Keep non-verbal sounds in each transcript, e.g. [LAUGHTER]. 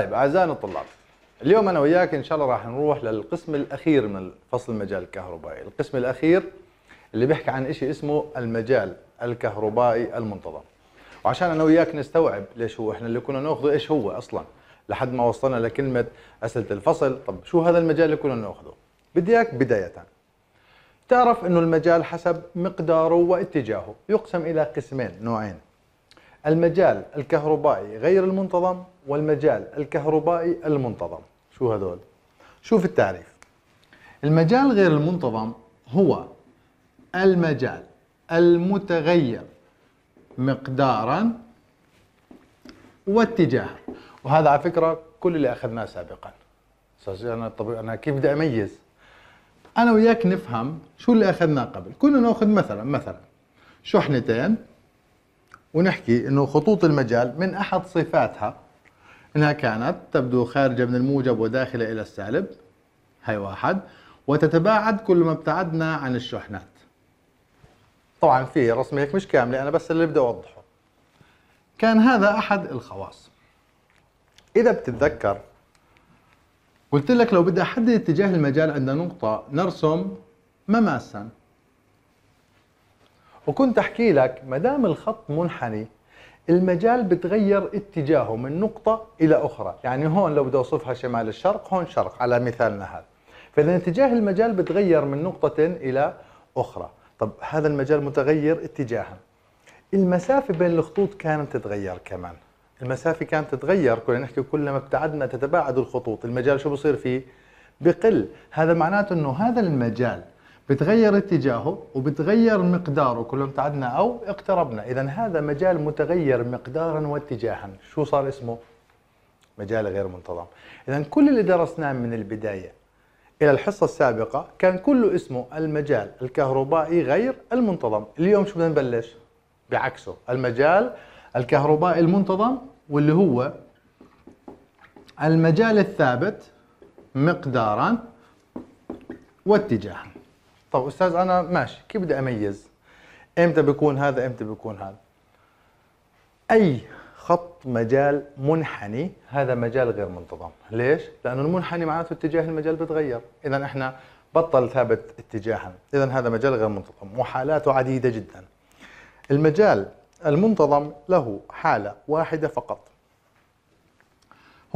طيب اعزائنا الطلاب اليوم انا وياك ان شاء الله راح نروح للقسم الاخير من فصل المجال الكهربائي القسم الاخير اللي بيحكي عن شيء اسمه المجال الكهربائي المنتظم وعشان انا وياك نستوعب ليش هو احنا اللي كنا ناخذه ايش هو اصلا لحد ما وصلنا لكلمه اسئله الفصل طب شو هذا المجال اللي كنا ناخذه بدي اياك بدايه تعرف انه المجال حسب مقداره واتجاهه يقسم الى قسمين نوعين المجال الكهربائي غير المنتظم والمجال الكهربائي المنتظم شو هذول شوف التعريف المجال غير المنتظم هو المجال المتغير مقدارا واتجاها وهذا على فكرة كل اللي أخذناه سابقا أنا, طب... أنا كيف بدي أميز أنا وياك نفهم شو اللي أخذناه قبل كنا نأخذ مثلا مثلا شحنتين ونحكي أنه خطوط المجال من أحد صفاتها إنها كانت تبدو خارجة من الموجب وداخلة إلى السالب هاي واحد وتتباعد كل ما ابتعدنا عن الشحنات طبعا في رسمة هيك مش كاملة أنا بس اللي بدي أوضحه كان هذا أحد الخواص إذا بتتذكر قلت لك لو بدي أحدد اتجاه المجال عند نقطة نرسم مماسا وكنت أحكي لك ما دام الخط منحني المجال بتغير اتجاهه من نقطة إلى أخرى يعني هون لو بدي أوصفها شمال الشرق هون شرق على مثالنا هذا فإذا اتجاه المجال بتغير من نقطة إلى أخرى طب هذا المجال متغير اتجاها المسافة بين الخطوط كانت تتغير كمان المسافة كانت تتغير كنا نحكي كلما ابتعدنا تتباعد الخطوط المجال شو بصير فيه بقل هذا معناته أنه هذا المجال بتغير اتجاهه وبتغير مقداره كل ما ابتعدنا او اقتربنا اذا هذا مجال متغير مقدارا واتجاها شو صار اسمه مجال غير منتظم اذا كل اللي درسناه من البدايه الى الحصه السابقه كان كله اسمه المجال الكهربائي غير المنتظم اليوم شو بدنا نبلش بعكسه المجال الكهربائي المنتظم واللي هو المجال الثابت مقدارا واتجاها طب استاذ انا ماشي كيف بدي اميز امتى بيكون هذا امتى بيكون هذا اي خط مجال منحني هذا مجال غير منتظم ليش لانه المنحني معناته اتجاه المجال بتغير اذا احنا بطل ثابت اتجاها اذا هذا مجال غير منتظم وحالاته عديده جدا المجال المنتظم له حاله واحده فقط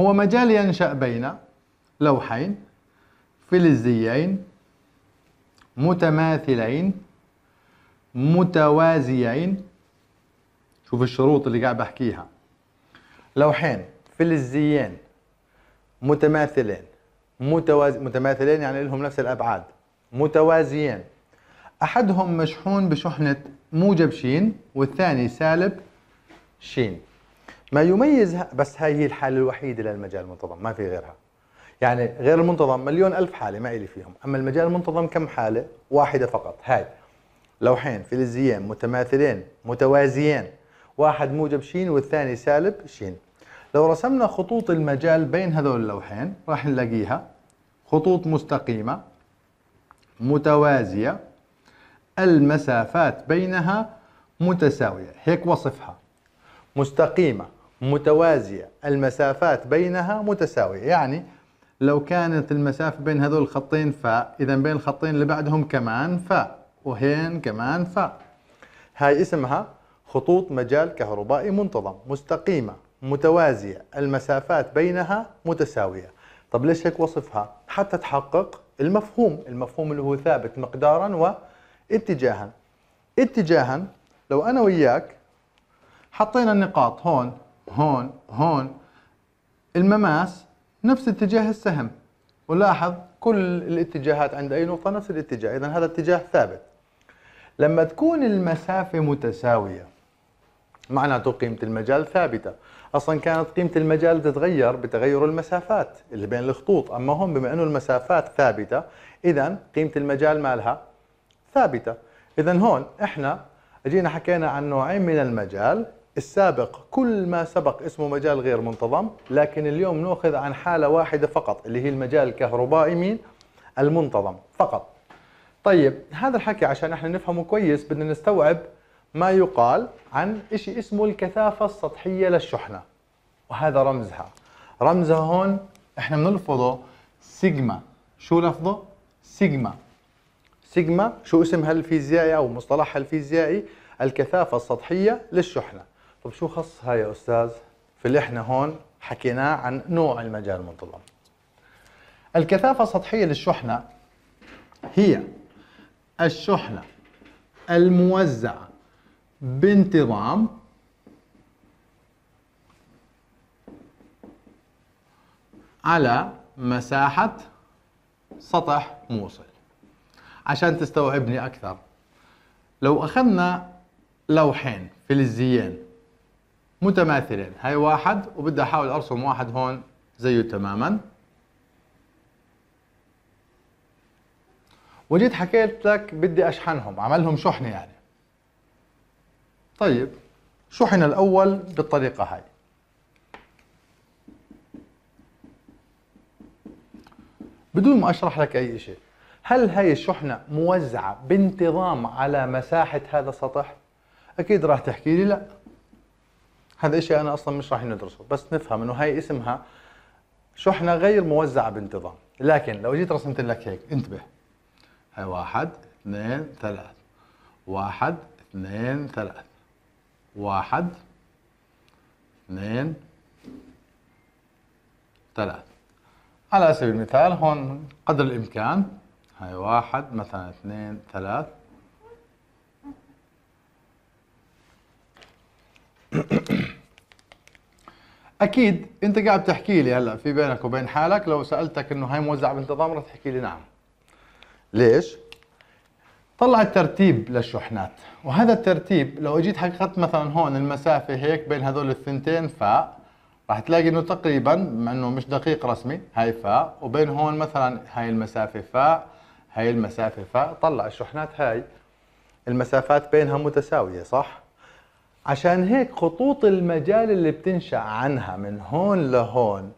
هو مجال ينشا بين لوحين فلزيين متماثلين متوازيين شوف الشروط اللي قاعد بحكيها لوحين فلزيين متماثلين متواز... متماثلين يعني لهم نفس الأبعاد متوازيين أحدهم مشحون بشحنة موجب ش والثاني سالب ش ما يميز بس هاي هي الحالة الوحيدة للمجال المنتظم ما في غيرها يعني غير المنتظم مليون ألف حالة ما إلي فيهم أما المجال المنتظم كم حالة واحدة فقط هاي لوحين فلزيين متماثلين متوازيين واحد موجب شين والثاني سالب شين لو رسمنا خطوط المجال بين هذول اللوحين راح نلاقيها خطوط مستقيمة متوازية المسافات بينها متساوية هيك وصفها مستقيمة متوازية المسافات بينها متساوية يعني لو كانت المسافة بين هذول الخطين فاء إذا بين الخطين اللي بعدهم كمان فاء وهين كمان فاء هاي اسمها خطوط مجال كهربائي منتظم مستقيمة متوازية المسافات بينها متساوية طب ليش هيك وصفها؟ حتى تحقق المفهوم المفهوم اللي هو ثابت مقدارا واتجاها اتجاها لو أنا وياك حطينا النقاط هون هون هون المماس نفس اتجاه السهم ولاحظ كل الاتجاهات عند أي نقطة نفس الاتجاه إذا هذا اتجاه ثابت لما تكون المسافة متساوية معناته قيمة المجال ثابتة أصلا كانت قيمة المجال تتغير بتغير المسافات اللي بين الخطوط أما هم بما أنه المسافات ثابتة إذا قيمة المجال مالها ثابتة إذا هون إحنا جينا حكينا عن نوعين من المجال السابق كل ما سبق اسمه مجال غير منتظم لكن اليوم نأخذ عن حالة واحدة فقط اللي هي المجال الكهربائي مين المنتظم فقط طيب هذا الحكي عشان احنا نفهمه كويس بدنا نستوعب ما يقال عن اشي اسمه الكثافة السطحية للشحنة وهذا رمزها رمزها هون احنا بنلفظه سيجما شو لفظه سيجما سيجما شو اسمها الفيزيائي او مصطلحها الفيزيائي الكثافة السطحية للشحنة طب شو خص هاي يا استاذ في اللي احنا هون حكيناه عن نوع المجال المنتظم الكثافة السطحية للشحنة هي الشحنة الموزعة بانتظام على مساحة سطح موصل عشان تستوعبني أكثر لو أخذنا لوحين فلزيين متماثلين هاي واحد وبدي احاول ارسم واحد هون زيه تماما وجيت حكيت لك بدي اشحنهم عملهم شحنه يعني طيب شحن الاول بالطريقه هاي بدون ما اشرح لك اي شيء هل هاي الشحنه موزعه بانتظام على مساحه هذا السطح اكيد راح تحكي لي لا هذا الشيء انا اصلا مش راح ندرسه بس نفهم انه هاي اسمها شحنه غير موزعه بانتظام لكن لو جيت رسمت لك هيك انتبه هاي واحد اثنين ثلاث واحد اثنين ثلاث واحد اثنين ثلاث على سبيل المثال هون قدر الامكان هاي واحد مثلا اثنين ثلاث اكيد انت قاعد تحكي لي هلا في بينك وبين حالك لو سالتك انه هاي موزعه بانتظام رح تحكي لي نعم ليش طلع الترتيب للشحنات وهذا الترتيب لو اجيت حققت مثلا هون المسافه هيك بين هذول الثنتين فا راح تلاقي انه تقريبا مع انه مش دقيق رسمي هاي فا وبين هون مثلا هاي المسافه فا هاي المسافه فا طلع الشحنات هاي المسافات بينها متساويه صح عشان هيك خطوط المجال اللي بتنشأ عنها من هون لهون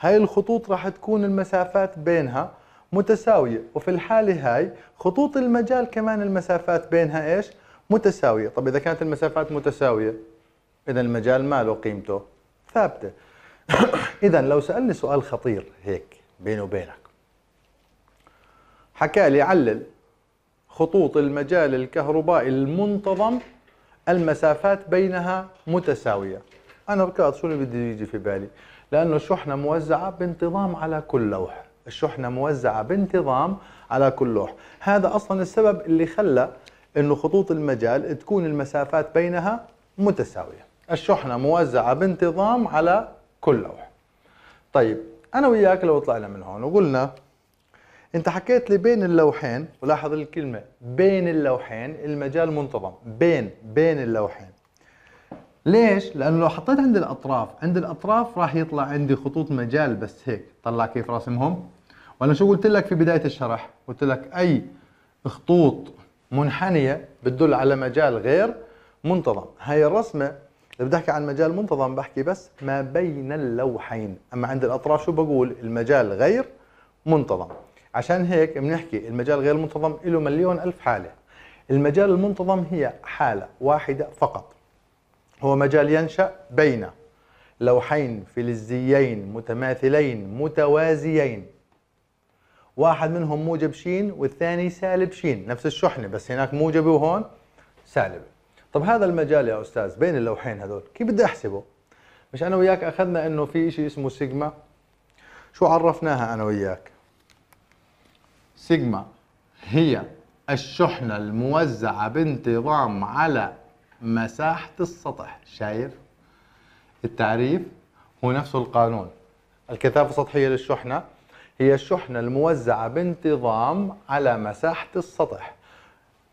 هاي الخطوط راح تكون المسافات بينها متساوية وفي الحالة هاي خطوط المجال كمان المسافات بينها ايش؟ متساوية طب إذا كانت المسافات متساوية إذا المجال ماله قيمته ثابتة [COUGHS] إذا لو سألني سؤال خطير هيك بيني وبينك حكى لي علل خطوط المجال الكهربائي المنتظم المسافات بينها متساويه انا ركضت شو اللي بده يجي في بالي لانه الشحنه موزعه بانتظام على كل لوح الشحنه موزعه بانتظام على كل لوح هذا اصلا السبب اللي خلى انه خطوط المجال تكون المسافات بينها متساويه الشحنه موزعه بانتظام على كل لوح طيب انا وياك لو طلعنا من هون وقلنا انت حكيت لي بين اللوحين ولاحظ الكلمه بين اللوحين المجال منتظم بين بين اللوحين ليش؟ لانه لو حطيت عند الاطراف، عند الاطراف راح يطلع عندي خطوط مجال بس هيك، طلع كيف راسمهم وانا شو قلت لك في بدايه الشرح؟ قلت لك اي خطوط منحنيه بتدل على مجال غير منتظم، هاي الرسمه اذا بدي احكي عن مجال منتظم بحكي بس ما بين اللوحين، اما عند الاطراف شو بقول؟ المجال غير منتظم. عشان هيك بنحكي المجال غير المنتظم له مليون ألف حالة المجال المنتظم هي حالة واحدة فقط هو مجال ينشأ بين لوحين فلزيين متماثلين متوازيين واحد منهم موجب شين والثاني سالب شين نفس الشحنة بس هناك موجبة وهون سالبة طب هذا المجال يا أستاذ بين اللوحين هذول كيف بدي أحسبه مش أنا وياك أخذنا أنه في شيء اسمه سيجما شو عرفناها أنا وياك سيجما هي الشحنة الموزعة بانتظام على مساحة السطح شايف التعريف هو نفس القانون الكثافة السطحية للشحنة هي الشحنة الموزعة بانتظام على مساحة السطح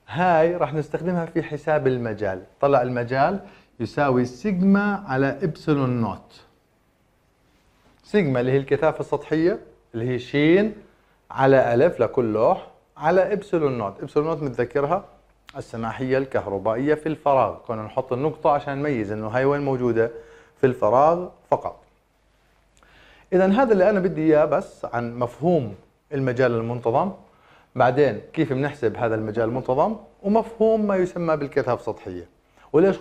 هاي راح نستخدمها في حساب المجال طلع المجال يساوي سيجما على إبسلون نوت سيجما اللي هي الكثافة السطحية اللي هي شين على ألف لكل لوح على إبسلون نوت إبسلون نوت متذكرها السماحية الكهربائية في الفراغ كنا نحط النقطة عشان نميز إنه هاي وين موجودة في الفراغ فقط إذا هذا اللي أنا بدي إياه بس عن مفهوم المجال المنتظم بعدين كيف بنحسب هذا المجال المنتظم ومفهوم ما يسمى بالكثافة السطحية وليش